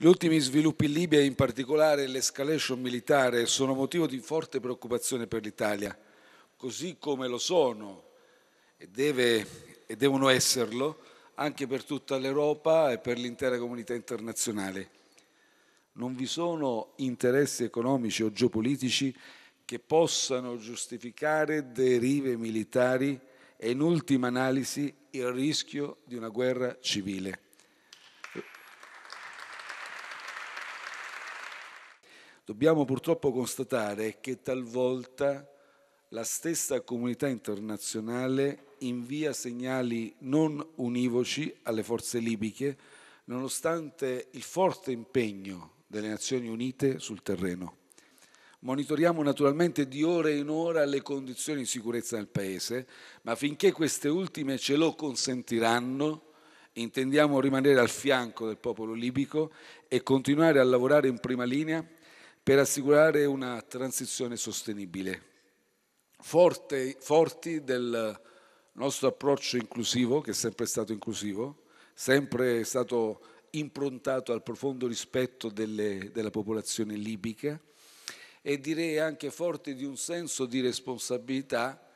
Gli ultimi sviluppi in Libia e in particolare l'escalation militare sono motivo di forte preoccupazione per l'Italia, così come lo sono e, deve, e devono esserlo anche per tutta l'Europa e per l'intera comunità internazionale. Non vi sono interessi economici o geopolitici che possano giustificare derive militari e in ultima analisi il rischio di una guerra civile. dobbiamo purtroppo constatare che talvolta la stessa comunità internazionale invia segnali non univoci alle forze libiche, nonostante il forte impegno delle Nazioni Unite sul terreno. Monitoriamo naturalmente di ora in ora le condizioni di sicurezza nel Paese, ma finché queste ultime ce lo consentiranno, intendiamo rimanere al fianco del popolo libico e continuare a lavorare in prima linea per assicurare una transizione sostenibile. Forte, forti del nostro approccio inclusivo, che è sempre stato inclusivo, sempre stato improntato al profondo rispetto delle, della popolazione libica e direi anche forte di un senso di responsabilità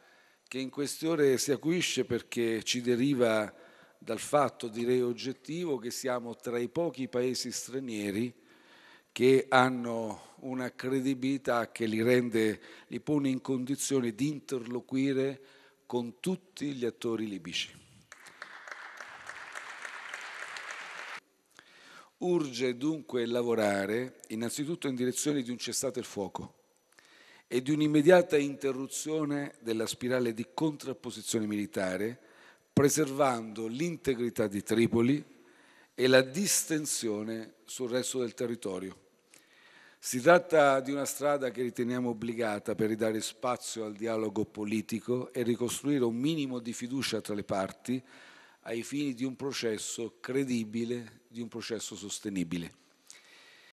che in queste ore si acuisce perché ci deriva dal fatto, direi oggettivo, che siamo tra i pochi paesi stranieri che hanno una credibilità che li, rende, li pone in condizione di interloquire con tutti gli attori libici. Urge dunque lavorare innanzitutto in direzione di un cessate il fuoco e di un'immediata interruzione della spirale di contrapposizione militare, preservando l'integrità di Tripoli e la distensione sul resto del territorio. Si tratta di una strada che riteniamo obbligata per ridare spazio al dialogo politico e ricostruire un minimo di fiducia tra le parti ai fini di un processo credibile, di un processo sostenibile.